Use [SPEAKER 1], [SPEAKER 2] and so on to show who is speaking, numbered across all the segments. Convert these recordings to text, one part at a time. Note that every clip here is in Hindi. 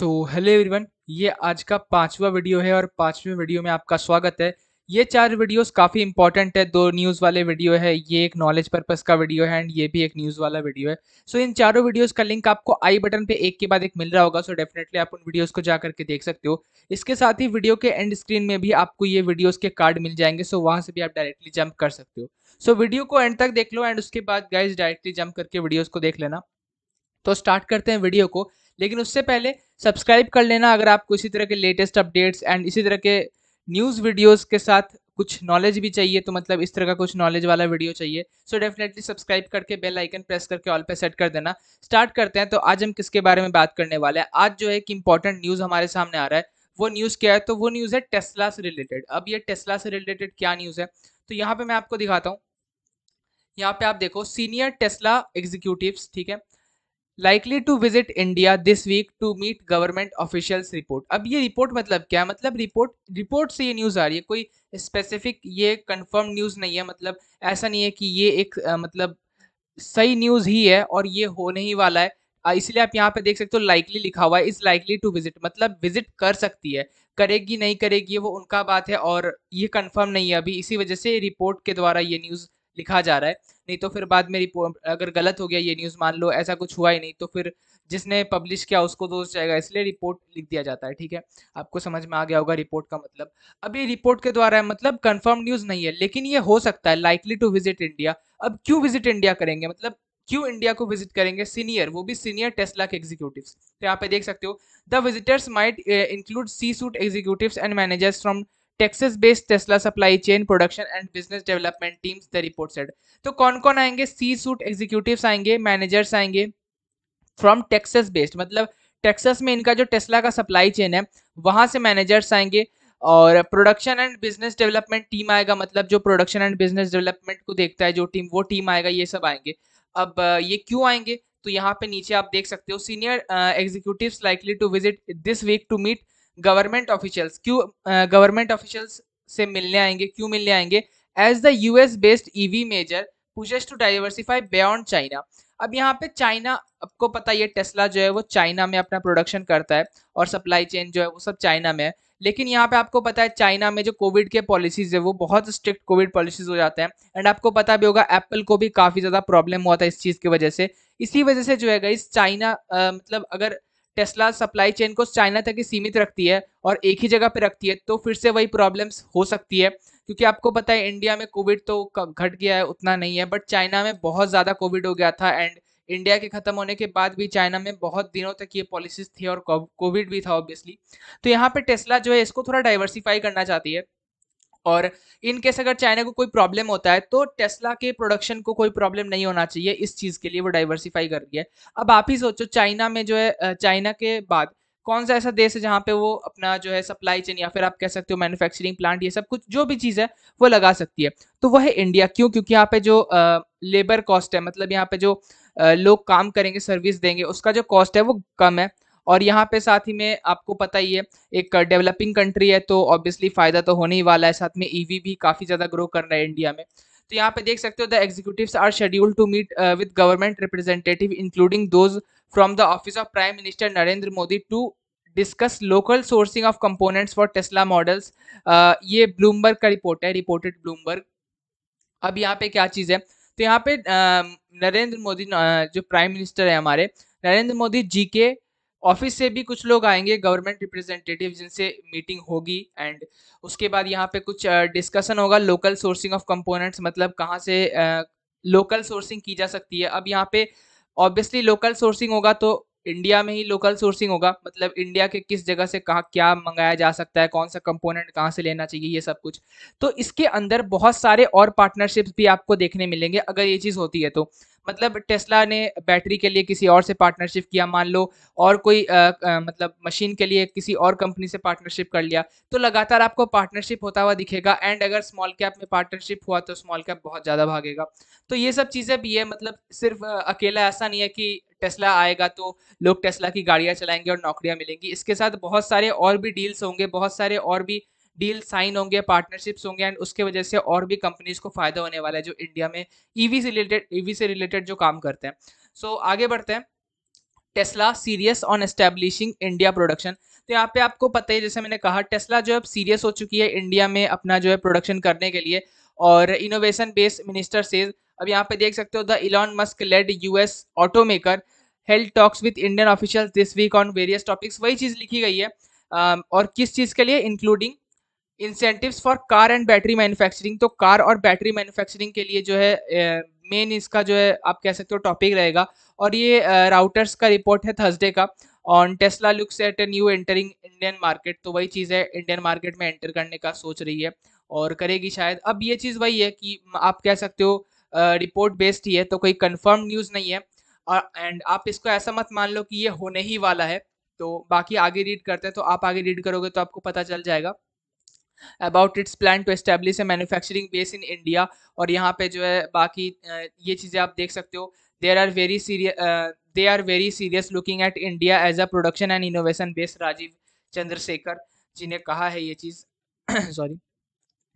[SPEAKER 1] सो हेलो एवरीवन ये आज का पांचवा वीडियो है और पांचवें वीडियो में आपका स्वागत है ये चार वीडियोस काफ़ी इंपॉर्टेंट है दो न्यूज़ वाले वीडियो है ये एक नॉलेज पर्पस का वीडियो है एंड ये भी एक न्यूज़ वाला वीडियो है सो so, इन चारों वीडियोस का लिंक आपको आई बटन पे एक के बाद एक मिल रहा होगा सो so, डेफिनेटली आप उन वीडियोस को जा करके देख सकते हो इसके साथ ही वीडियो के एंड स्क्रीन में भी आपको ये वीडियोज के कार्ड मिल जाएंगे सो so, वहाँ से भी आप डायरेक्टली जंप कर सकते हो सो so, वीडियो को एंड तक देख लो एंड उसके बाद गाइज डायरेक्टली जंप करके वीडियोज़ को देख लेना तो स्टार्ट करते हैं वीडियो को लेकिन उससे पहले सब्सक्राइब कर लेना अगर आपको इसी तरह के लेटेस्ट अपडेट्स एंड इसी तरह के न्यूज़ वीडियोस के साथ कुछ नॉलेज भी चाहिए तो मतलब इस तरह का कुछ नॉलेज वाला वीडियो चाहिए सो डेफिनेटली सब्सक्राइब करके बेल आइकन प्रेस करके ऑल पे सेट कर देना स्टार्ट करते हैं तो आज हम किसके बारे में बात करने वाले हैं आज जो है एक इंपॉर्टेंट न्यूज़ हमारे सामने आ रहा है वो न्यूज़ क्या है तो वो न्यूज़ है टेस्ला से रिलेटेड अब ये टेस्ला से रिलेटेड क्या न्यूज़ है तो यहाँ पर मैं आपको दिखाता हूँ यहाँ पे आप देखो सीनियर टेस्ला एग्जीक्यूटिव ठीक है likely to visit India this week to meet government officials report अब ये रिपोर्ट मतलब क्या है मतलब रिपोर्ट रिपोर्ट से ये न्यूज़ आ रही है कोई स्पेसिफिक ये कंफर्म न्यूज़ नहीं है मतलब ऐसा नहीं है कि ये एक आ, मतलब सही न्यूज़ ही है और ये होने ही वाला है इसलिए आप यहाँ पे देख सकते हो लाइकली लिखा हुआ है इज लाइकली टू विजिट मतलब विजिट कर सकती है करेगी नहीं करेगी वो उनका बात है और ये कंफर्म नहीं है अभी इसी वजह से रिपोर्ट के द्वारा ये न्यूज़ लिखा जा रहा है नहीं तो फिर बाद में रिपोर्ट अगर गलत हो गया ये न्यूज़ मान लो ऐसा कुछ हुआ ही नहीं तो फिर जिसने पब्लिश किया उसको दोष जाएगा इसलिए रिपोर्ट लिख दिया जाता है ठीक है आपको समझ में आ गया होगा रिपोर्ट का मतलब अब ये रिपोर्ट के द्वारा है मतलब कंफर्म न्यूज़ नहीं है लेकिन ये हो सकता है लाइकली टू विजिट इंडिया अब क्यों विजिट इंडिया करेंगे मतलब क्यों इंडिया को विजिट करेंगे सीनियर वो भी सीनियर टेस्ला के एग्जीक्यूटिव तो यहाँ पे देख सकते हो the visitors might include C suite executive and managers from Texas based Tesla supply chain production and business development teams the report said तो कौन कौन आएंगे सी सूट एग्जीक्यूटिव आएंगे मैनेजर्स आएंगे फ्रॉम टेक्सस बेस्ड मतलब टेक्सास में इनका जो टेस्ला का सप्लाई चेन है वहां से मैनेजर्स आएंगे और production and business development team आएगा मतलब जो प्रोडक्शन एंड बिजनेस डेवलपमेंट को देखता है जो टीम वो टीम आएगा ये सब आएंगे अब ये क्यों आएंगे तो यहाँ पे नीचे आप देख सकते हो senior executive likely to visit this week to meet government officials क्यों गवर्नमेंट ऑफिशियल्स से मिलने आएंगे क्यों मिलने आएंगे as the US based EV major pushes to diversify beyond China अब यहाँ पे चाइना आपको पता है टेस्ला जो है वो चाइना में अपना प्रोडक्शन करता है और सप्लाई चेन जो है वो सब चाइना में है लेकिन यहाँ पे आपको पता है चाइना में जो कोविड के पॉलिसीज है वो बहुत स्ट्रिक्ट कोविड पॉलिसीज हो जाते हैं एंड आपको पता भी होगा एप्पल को भी काफ़ी ज़्यादा प्रॉब्लम हुआ था इस चीज़ की वजह से इसी वजह से जो है इस चाइना मतलब अगर टेस्ला सप्लाई चेन को चाइना तक ही सीमित रखती है और एक ही जगह पर रखती है तो फिर से वही प्रॉब्लम्स हो सकती है क्योंकि आपको पता है इंडिया में कोविड तो घट गया है उतना नहीं है बट चाइना में बहुत ज़्यादा कोविड हो गया था एंड इंडिया के ख़त्म होने के बाद भी चाइना में बहुत दिनों तक ये पॉलिसीज थी और कोविड भी था ऑब्वियसली तो यहाँ पे टेस्ला जो है इसको थोड़ा डाइवर्सिफाई करना चाहती है और इन केस अगर चाइना को कोई प्रॉब्लम होता है तो टेस्ला के प्रोडक्शन को कोई प्रॉब्लम नहीं होना चाहिए इस चीज़ के लिए वो डाइवर्सिफाई कर रही है अब आप ही सोचो चाइना में जो है चाइना के बाद कौन सा ऐसा देश है जहाँ पे वो अपना जो है सप्लाई चेन या फिर आप कह सकते हो मैन्युफैक्चरिंग प्लांट ये सब कुछ जो भी चीज़ है वो लगा सकती है तो वह है इंडिया क्यों क्योंकि यहाँ पे जो आ, लेबर कॉस्ट है मतलब यहाँ पे जो आ, लोग काम करेंगे सर्विस देंगे उसका जो कॉस्ट है वो कम है और यहाँ पे साथ ही में आपको पता ही है एक डेवलपिंग कंट्री है तो ऑब्वियसली फायदा तो होने ही वाला है साथ में ईवी e भी काफी ज्यादा ग्रो कर रहा है इंडिया में तो यहाँ पे देख सकते हो the executives are scheduled to meet with government representative including those from the office of prime minister Narendra Modi to discuss local sourcing of components for Tesla models ये ब्लूमबर्ग का रिपोर्ट है रिपोर्टेड ब्लूमबर्ग अब यहाँ पे क्या चीज़ है तो यहाँ पे नरेंद्र uh, मोदी uh, जो प्राइम मिनिस्टर है हमारे नरेंद्र मोदी जी के ऑफिस से भी कुछ लोग आएंगे गवर्नमेंट रिप्रेजेंटेटिव जिनसे मीटिंग होगी एंड उसके बाद यहाँ पे कुछ डिस्कशन होगा लोकल सोर्सिंग ऑफ कंपोनेंट्स मतलब कहाँ से लोकल सोर्सिंग की जा सकती है अब यहाँ पे ऑब्वियसली लोकल सोर्सिंग होगा तो इंडिया में ही लोकल सोर्सिंग होगा मतलब इंडिया के किस जगह से कहाँ क्या मंगाया जा सकता है कौन सा कंपोनेंट कहाँ से लेना चाहिए ये सब कुछ तो इसके अंदर बहुत सारे और पार्टनरशिप्स भी आपको देखने मिलेंगे अगर ये चीज़ होती है तो मतलब टेस्ला ने बैटरी के लिए किसी और से पार्टनरशिप किया मान लो और कोई आ, आ, मतलब मशीन के लिए किसी और कंपनी से पार्टनरशिप कर लिया तो लगातार आपको पार्टनरशिप होता हुआ दिखेगा एंड अगर स्मॉल कैप में पार्टनरशिप हुआ तो स्मॉल कैप बहुत ज़्यादा भागेगा तो ये सब चीज़ें भी है मतलब सिर्फ अकेला ऐसा नहीं है कि टेस्ला आएगा तो लोग टेस्ला की गाड़ियाँ चलाएंगे और नौकरियाँ मिलेंगी इसके साथ बहुत सारे और भी डील्स होंगे बहुत सारे और भी डील साइन होंगे पार्टनरशिप्स होंगे एंड उसके वजह से और भी कंपनीज को फायदा होने वाला है जो इंडिया में ईवी e से रिलेटेड ईवी e से रिलेटेड जो काम करते हैं सो so, आगे बढ़ते हैं Tesla serious on establishing India production तो यहाँ पे आपको पता ही जैसे मैंने कहा टेस्ला जो है सीरियस हो चुकी है इंडिया में अपना जो है प्रोडक्शन करने के लिए और इनोवेशन बेस्ड मिनिस्टर सेज अब यहाँ पे देख सकते हो the Elon Musk led US automaker held talks with Indian official this week on various topics वही चीज़ लिखी गई है और किस चीज़ के लिए including incentives for car and battery manufacturing तो कार और बैटरी मैन्युफैक्चरिंग के लिए जो है मेन इसका जो है आप कह सकते हो टॉपिक रहेगा और ये राउटर्स का रिपोर्ट है थर्सडे का on Tesla looks at a new entering Indian market तो वही चीज़ है इंडियन मार्केट में एंटर करने का सोच रही है और करेगी शायद अब ये चीज़ वही है कि आप कह सकते हो रिपोर्ट बेस्ड ही है तो कोई कन्फर्म न्यूज़ नहीं है एंड आप इसको ऐसा मत मान लो कि ये होने ही वाला है तो बाकी आगे रीड करते हैं तो आप आगे रीड करोगे तो आपको पता चल जाएगा about its plan to establish a manufacturing base in India और यहाँ पे जो है बाकी ये चीज़ें आप देख सकते हो there are very serious they are very serious looking at India as a production and innovation base Rajeev Chandrasekhar ji ने कहा है ये चीज़ सॉरी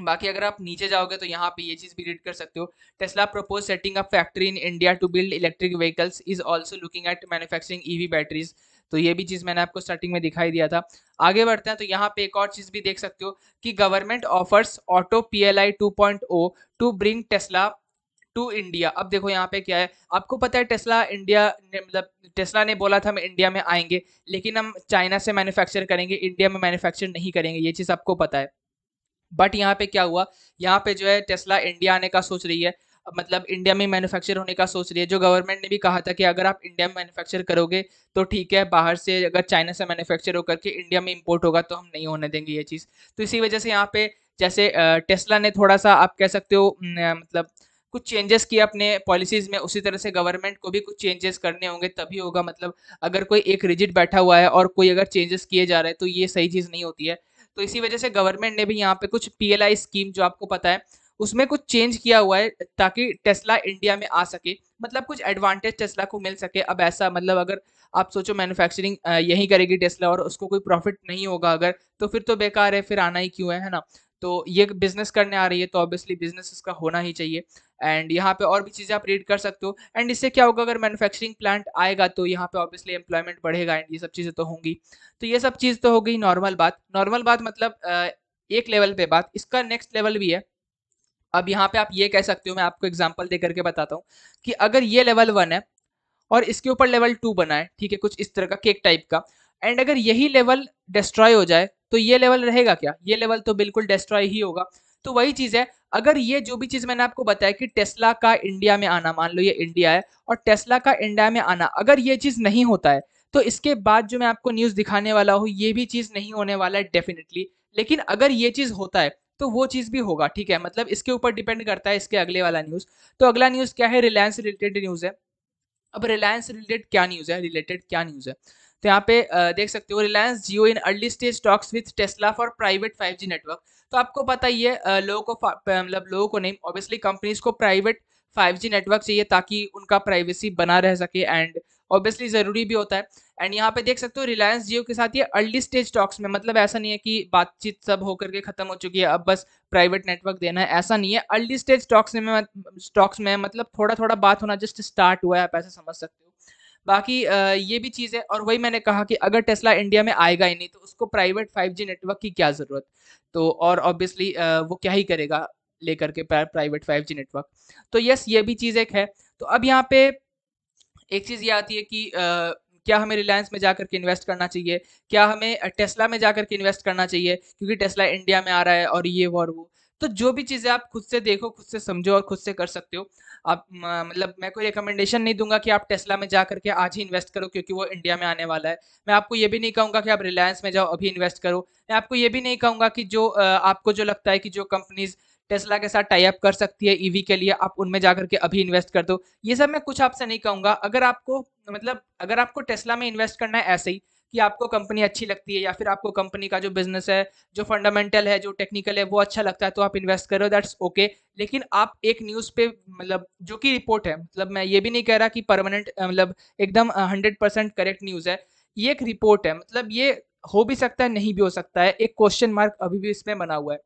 [SPEAKER 1] बाकी अगर आप नीचे जाओगे तो यहाँ पे ये चीज़ भी रीड कर सकते हो Tesla propose setting up factory in India to build electric vehicles is also looking at manufacturing EV batteries तो ये भी चीज़ मैंने आपको स्टार्टिंग में दिखाई दिया था आगे बढ़ते हैं तो यहाँ पे एक और चीज़ भी देख सकते हो कि government offers auto P L I two point O to bring Tesla to India अब देखो यहाँ पे क्या है आपको पता है टेस्ला इंडिया मतलब टेस्ला ने बोला था हम इंडिया में आएंगे लेकिन हम चाइना से मैन्युफैक्चर करेंगे इंडिया में मैन्युफैक्चर नहीं करेंगे ये चीज़ आपको पता है बट यहाँ पे क्या हुआ यहाँ पे जो है टेस्ला इंडिया आने का सोच रही है मतलब इंडिया में मैन्युफैक्चर होने का सोच रही है जो गवर्नमेंट ने भी कहा था कि अगर आप इंडिया में मैन्युफैक्चर करोगे तो ठीक है बाहर से अगर चाइना से मैन्युफैक्चर होकर के इंडिया में इम्पोर्ट होगा तो हम नहीं होने देंगे ये चीज़ तो इसी वजह से यहाँ पे जैसे टेस्ला ने थोड़ा सा आप कह सकते हो मतलब कुछ चेंजेस किए अपने पॉलिसीज में उसी तरह से गवर्नमेंट को भी कुछ चेंजेस करने होंगे तभी होगा मतलब अगर कोई एक रिजिट बैठा हुआ है और कोई अगर चेंजेस किए जा रहे हैं तो ये सही चीज़ नहीं होती है तो इसी वजह से गवर्नमेंट ने भी यहाँ पे कुछ पी स्कीम जो आपको पता है उसमें कुछ चेंज किया हुआ है ताकि टेस्ला इंडिया में आ सके मतलब कुछ एडवांटेज टेस्ला को मिल सके अब ऐसा मतलब अगर आप सोचो मैन्युफैक्चरिंग यही करेगी टेस्ला और उसको कोई प्रॉफिट नहीं होगा अगर तो फिर तो बेकार है फिर आना ही क्यों है है ना तो ये बिजनेस करने आ रही है तो ऑब्वियसली बिजनेस इसका होना ही चाहिए एंड यहाँ पे और भी चीज़ें आप रीड कर सकते हो एंड इससे क्या होगा अगर मैन्युफैक्चरिंग प्लांट आएगा तो यहाँ पे ऑब्वियसली एम्प्लॉयमेंट बढ़ेगा एंड ये सब चीज़ें तो होंगी तो ये सब चीज़ तो हो गई नॉर्मल बात नॉर्मल बात मतलब एक लेवल पे बात इसका नेक्स्ट लेवल भी है अब यहाँ पे आप ये कह सकते हो मैं आपको एग्जाम्पल दे करके बताता हूँ कि अगर ये लेवल वन है और इसके ऊपर लेवल टू बना है ठीक है कुछ इस तरह का केक टाइप का एंड अगर यही लेवल डिस्ट्रॉय हो जाए तो ये लेवल रहेगा क्या ये लेवल तो बिल्कुल डिस्ट्रॉय ही होगा तो वही चीज़ है अगर ये जो भी चीज़ मैंने आपको बताया कि टेस्ला का इंडिया में आना मान लो ये इंडिया है और टेस्ला का इंडिया में आना अगर ये चीज़ नहीं होता है तो इसके बाद जो मैं आपको न्यूज़ दिखाने वाला हूँ ये भी चीज़ नहीं होने वाला है डेफिनेटली लेकिन अगर ये चीज़ होता है तो वो चीज़ भी होगा ठीक है मतलब इसके ऊपर डिपेंड करता है इसके अगले वाला न्यूज़ तो अगला न्यूज़ क्या है रिलायंस रिलेटेड न्यूज़ है अब रिलायंस रिलेटेड क्या न्यूज़ है रिलेटेड क्या न्यूज़ है तो यहाँ पे देख सकते हो Reliance Jio in early stage stocks with Tesla for private 5G network तो आपको पता ही है लोगों को मतलब लोगों को नहीं ऑब्वियसली कंपनीज को प्राइवेट 5G नेटवर्क चाहिए ताकि उनका प्राइवेसी बना रह सके एंड ऑब्वियसली ज़रूरी भी होता है एंड यहाँ पे देख सकते हो रिलायंस जियो के साथ ये अर्ली स्टेज स्टॉक्स में मतलब ऐसा नहीं है कि बातचीत सब होकर के खत्म हो चुकी है अब बस प्राइवेट नेटवर्क देना है ऐसा नहीं है अर्ली स्टेज स्टॉक्स में स्टॉक्स में मतलब थोड़ा थोड़ा बात होना जस्ट स्टार्ट हुआ है आप ऐसा समझ सकते हो बाकी ये भी चीज़ है और वही मैंने कहा कि अगर टेस्ला इंडिया में आएगा ही नहीं तो उसको प्राइवेट 5G नेटवर्क की क्या ज़रूरत तो और ऑब्वियसली वो क्या ही करेगा लेकर के प्राइवेट 5G नेटवर्क तो यस ये भी चीज़ एक है तो अब यहाँ पे एक चीज़ ये आती है कि आ, क्या हमें रिलायंस में जाकर के इन्वेस्ट करना चाहिए क्या हमें टेस्ला में जाकर के इन्वेस्ट करना चाहिए क्योंकि टेस्ला इंडिया में आ रहा है और ये वो और वो तो जो भी चीज़ें आप खुद से देखो खुद से समझो और खुद से कर सकते हो आप मतलब मैं कोई रिकमेंडेशन नहीं दूंगा कि आप टेस्ला में जा करके आज ही इन्वेस्ट करो क्योंकि वो इंडिया में आने वाला है मैं आपको ये भी नहीं कहूँगा कि आप रिलायंस में जाओ अभी इन्वेस्ट करो मैं आपको ये भी नहीं कहूँगा कि जो आपको जो लगता है कि जो कंपनीज़ टेस्ला के साथ टाइप कर सकती है ईवी e के लिए आप उनमें जाकर के अभी इन्वेस्ट कर दो ये सब मैं कुछ आपसे नहीं कहूँगा अगर आपको मतलब अगर आपको टेस्ला में इन्वेस्ट करना है ऐसे ही कि आपको कंपनी अच्छी लगती है या फिर आपको कंपनी का जो बिजनेस है जो फंडामेंटल है जो टेक्निकल है वो अच्छा लगता है तो आप इन्वेस्ट करो दैट्स ओके लेकिन आप एक न्यूज़ पे मतलब जो कि रिपोर्ट है मतलब मैं ये भी नहीं कह रहा कि परमानेंट मतलब एकदम हंड्रेड परसेंट करेक्ट न्यूज़ है ये एक रिपोर्ट है मतलब ये हो भी सकता है नहीं भी हो सकता है एक क्वेश्चन मार्क अभी भी इसमें बना हुआ है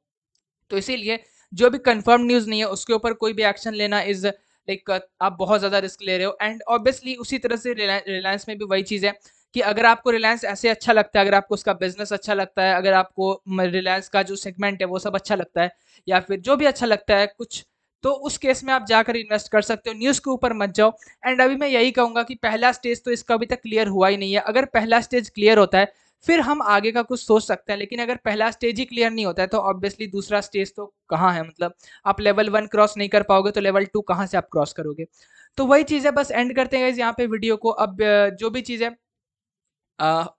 [SPEAKER 1] तो इसीलिए जो भी कंफर्म न्यूज़ नहीं है उसके ऊपर कोई भी एक्शन लेना इज़ लाइक आप बहुत ज़्यादा रिस्क ले रहे हो एंड ऑब्वियसली उसी तरह से रिलायंस में भी वही चीज़ है कि अगर आपको रिलायंस ऐसे अच्छा लगता है अगर आपको उसका बिजनेस अच्छा लगता है अगर आपको रिलायंस का जो सेगमेंट है वो सब अच्छा लगता है या फिर जो भी अच्छा लगता है कुछ तो उस केस में आप जाकर इन्वेस्ट कर सकते हो न्यूज़ के ऊपर मत जाओ एंड अभी मैं यही कहूँगा कि पहला स्टेज तो इसका अभी तक क्लियर हुआ ही नहीं है अगर पहला स्टेज क्लियर होता है फिर हम आगे का कुछ सोच सकते हैं लेकिन अगर पहला स्टेज ही क्लियर नहीं होता है तो ऑब्वियसली दूसरा स्टेज तो कहाँ है मतलब आप लेवल वन क्रॉस नहीं कर पाओगे तो लेवल टू कहाँ से आप क्रॉस करोगे तो वही चीज़ है बस एंड करते हैं यहाँ पे वीडियो को अब जो भी चीज़ है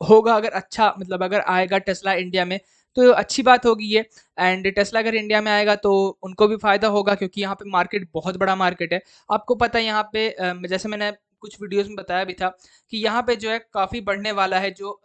[SPEAKER 1] होगा अगर अच्छा मतलब अगर आएगा टेस्ला इंडिया में तो अच्छी बात होगी ये एंड टेस्ला अगर इंडिया में आएगा तो उनको भी फ़ायदा होगा क्योंकि यहाँ पे मार्केट बहुत बड़ा मार्केट है आपको पता है यहाँ पे जैसे मैंने कुछ वीडियोस में बताया भी था कि यहाँ पे जो है काफ़ी बढ़ने वाला है जो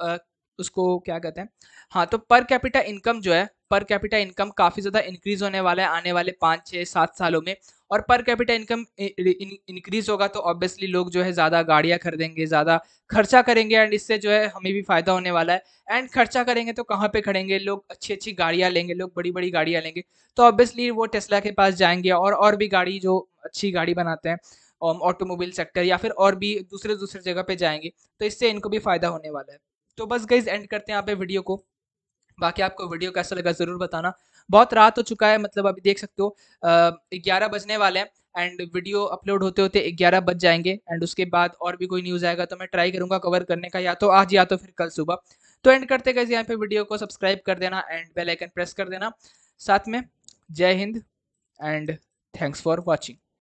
[SPEAKER 1] उसको क्या कहते हैं हाँ तो पर कैपिटा इनकम जो है पर कैपिटा इनकम काफ़ी ज़्यादा इंक्रीज होने वाला है आने वाले पाँच छः सात सालों में और पर कैपिटा इनकम इंक्रीज होगा तो ऑब्वियसली लोग जो है ज़्यादा गाड़ियाँ खरीदेंगे ज़्यादा खर्चा करेंगे एंड इससे जो है हमें भी फ़ायदा होने वाला है एंड खर्चा करेंगे तो कहाँ पे खड़ेंगे लोग अच्छी अच्छी गाड़ियाँ लेंगे लोग बड़ी बड़ी गाड़ियाँ लेंगे तो ऑब्वियसली वो टेस्ला के पास जाएंगे और और भी गाड़ी जो अच्छी गाड़ी बनाते हैं ऑटोमोबाइल um, सेक्टर या फिर और भी दूसरे दूसरे जगह पे जाएंगे तो इससे इनको भी फ़ायदा होने वाला है तो बस गईज एंड करते हैं यहाँ पे वीडियो को बाकी आपको वीडियो कैसा लगा ज़रूर बताना बहुत रात हो चुका है मतलब अभी देख सकते हो ग्यारह बजने वाले हैं एंड वीडियो अपलोड होते होते ग्यारह बज जाएंगे एंड उसके बाद और भी कोई न्यूज़ आएगा तो मैं ट्राई करूंगा कवर करने का या तो आज या तो फिर कल सुबह तो एंड करते गए यहाँ पे वीडियो को सब्सक्राइब कर देना एंड बेल आइकन प्रेस कर देना साथ में जय हिंद एंड थैंक्स फॉर वॉचिंग